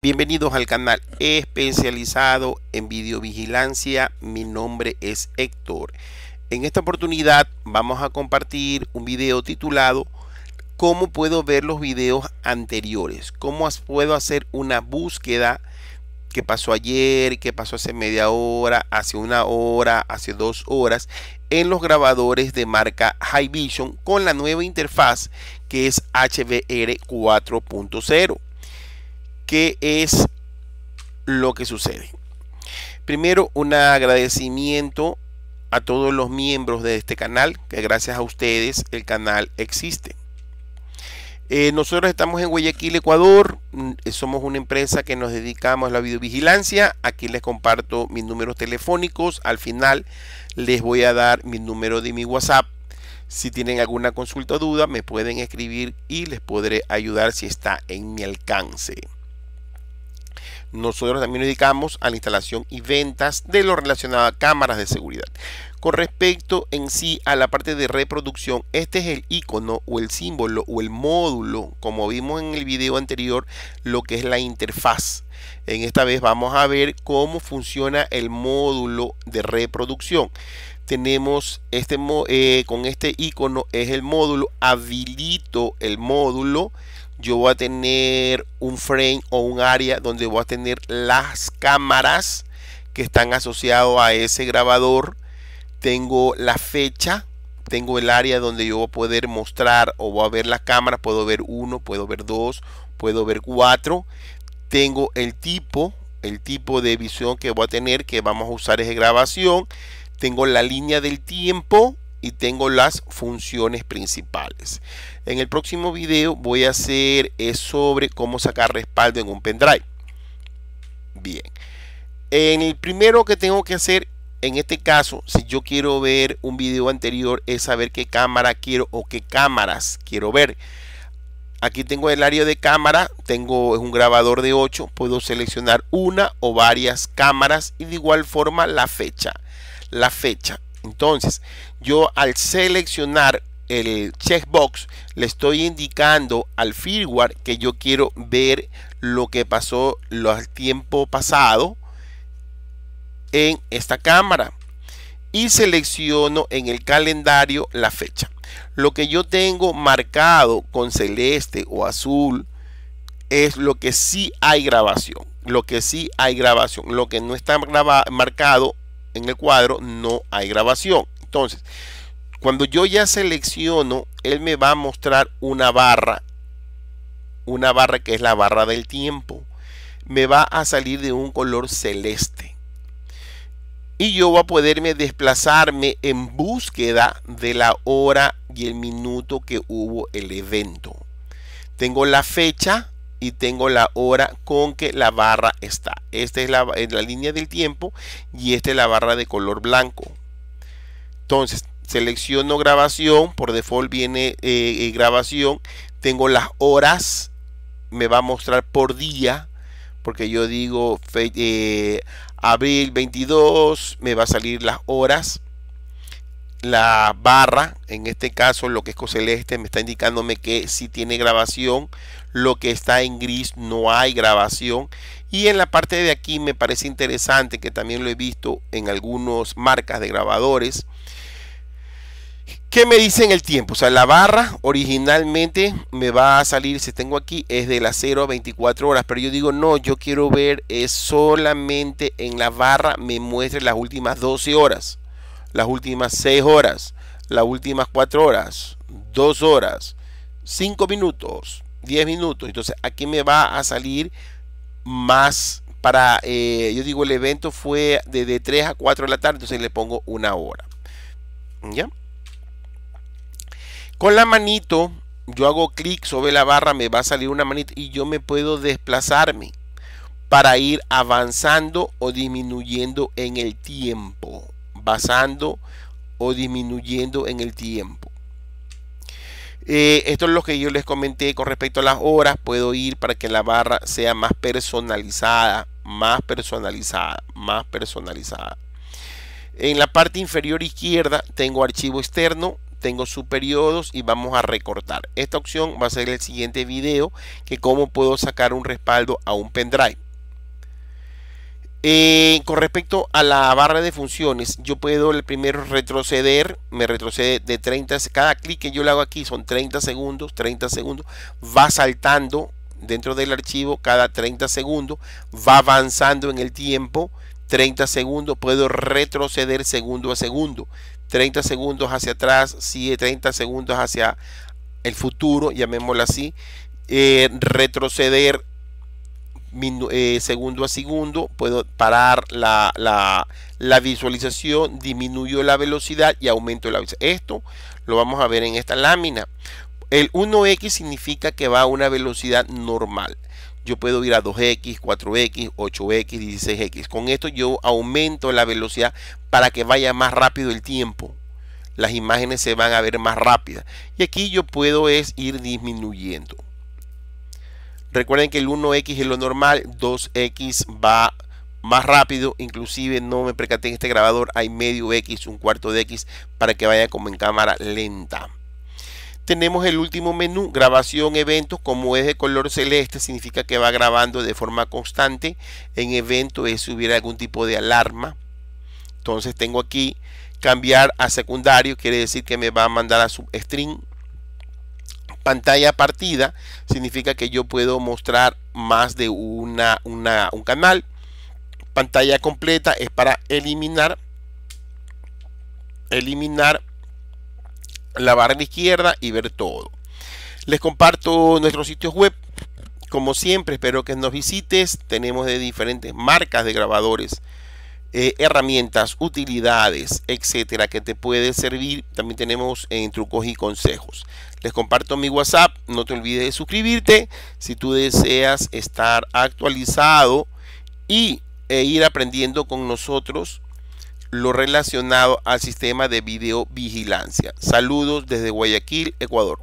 Bienvenidos al canal especializado en videovigilancia, mi nombre es Héctor. En esta oportunidad vamos a compartir un video titulado ¿Cómo puedo ver los videos anteriores? ¿Cómo puedo hacer una búsqueda? que pasó ayer? que pasó hace media hora? ¿Hace una hora? ¿Hace dos horas? En los grabadores de marca High Vision con la nueva interfaz que es HVR 4.0 qué es lo que sucede. Primero, un agradecimiento a todos los miembros de este canal, que gracias a ustedes el canal existe. Eh, nosotros estamos en Guayaquil, Ecuador. Mm, eh, somos una empresa que nos dedicamos a la videovigilancia. Aquí les comparto mis números telefónicos. Al final les voy a dar mi número de mi WhatsApp. Si tienen alguna consulta o duda, me pueden escribir y les podré ayudar si está en mi alcance. Nosotros también nos dedicamos a la instalación y ventas de lo relacionado a cámaras de seguridad. Con respecto en sí a la parte de reproducción, este es el icono o el símbolo o el módulo, como vimos en el video anterior, lo que es la interfaz. En esta vez vamos a ver cómo funciona el módulo de reproducción tenemos este eh, con este icono es el módulo habilito el módulo yo voy a tener un frame o un área donde voy a tener las cámaras que están asociadas a ese grabador. Tengo la fecha, tengo el área donde yo voy a poder mostrar o voy a ver la cámara. Puedo ver uno, puedo ver dos, puedo ver cuatro. Tengo el tipo, el tipo de visión que voy a tener, que vamos a usar es grabación. Tengo la línea del tiempo y tengo las funciones principales. En el próximo video voy a hacer es eh, sobre cómo sacar respaldo en un pendrive. Bien. En el primero que tengo que hacer, en este caso, si yo quiero ver un video anterior, es saber qué cámara quiero o qué cámaras quiero ver. Aquí tengo el área de cámara, tengo un grabador de 8, puedo seleccionar una o varias cámaras y de igual forma la fecha. La fecha, entonces, yo al seleccionar el checkbox le estoy indicando al firmware que yo quiero ver lo que pasó el tiempo pasado en esta cámara y selecciono en el calendario la fecha lo que yo tengo marcado con celeste o azul es lo que sí hay grabación lo que sí hay grabación lo que no está marcado en el cuadro no hay grabación. Entonces, cuando yo ya selecciono, él me va a mostrar una barra, una barra que es la barra del tiempo. Me va a salir de un color celeste. Y yo voy a poderme desplazarme en búsqueda de la hora y el minuto que hubo el evento. Tengo la fecha, y tengo la hora con que la barra está. Esta es la, línea del tiempo y esta es la barra de color blanco. Entonces, selecciono grabación, por default viene eh, eh, grabación, tengo las horas, me va a mostrar por día, porque yo digo eh, abril 22, me va a salir las horas, la barra, en este caso lo que es celeste me está indicándome que si tiene grabación, lo que está en gris no hay grabación y en la parte de aquí me parece interesante que también lo he visto en algunas marcas de grabadores. ¿Qué me dicen el tiempo? O sea, la barra originalmente me va a salir, si tengo aquí, es de las 0 a 24 horas. Pero yo digo, no, yo quiero ver es eh, solamente en la barra me muestre las últimas 12 horas las últimas seis horas, las últimas cuatro horas, dos horas, cinco minutos, 10 minutos. Entonces aquí me va a salir más para, eh, yo digo, el evento fue de, 3 a 4 de la tarde, entonces le pongo una hora. ¿Ya? Con la manito, yo hago clic sobre la barra, me va a salir una manito y yo me puedo desplazarme para ir avanzando o disminuyendo en el tiempo. Pasando o disminuyendo en el tiempo. Eh, esto es lo que yo les comenté con respecto a las horas. Puedo ir para que la barra sea más personalizada, más personalizada, más personalizada. En la parte inferior izquierda tengo archivo externo, tengo sus periodos y vamos a recortar. Esta opción va a ser el siguiente video que cómo puedo sacar un respaldo a un pendrive. Eh, con respecto a la barra de funciones, yo puedo el primero retroceder, me retrocede de 30, cada clic que yo le hago aquí son 30 segundos, 30 segundos, va saltando dentro del archivo cada 30 segundos, va avanzando en el tiempo, 30 segundos, puedo retroceder segundo a segundo, 30 segundos hacia atrás, 30 segundos hacia el futuro, llamémoslo así, eh, retroceder eh, segundo a segundo, puedo parar la, visualización, disminuyo la velocidad y aumento la Esto lo vamos a ver en esta lámina. El 1x significa que va a una velocidad normal. Yo puedo ir a 2x, 4x, 8x, 16x. Con esto yo aumento la velocidad para que vaya más rápido el tiempo las imágenes se van a ver más rápidas. Y aquí yo puedo es ir disminuyendo. Recuerden que el 1X es lo normal, 2X va más rápido, inclusive no me percaté en este grabador, hay medio X, un cuarto de X para que vaya como en cámara lenta. Tenemos el último menú, grabación eventos, como es de color celeste, significa que va grabando de forma constante. En evento es si hubiera algún tipo de alarma. Entonces tengo aquí cambiar a secundario, quiere decir que me va a mandar a substring pantalla partida significa que yo puedo mostrar más de una, una, un canal. Pantalla completa es para eliminar, eliminar la barra izquierda y ver todo. Les comparto nuestros sitios web. Como siempre, espero que nos visites. Tenemos de diferentes marcas de grabadores. Eh, herramientas, utilidades, etcétera, que te puede servir. También tenemos en eh, trucos y consejos. Les comparto mi WhatsApp. No te olvides de suscribirte si tú deseas estar actualizado y e ir aprendiendo con nosotros lo relacionado al sistema de videovigilancia. Saludos desde Guayaquil, Ecuador.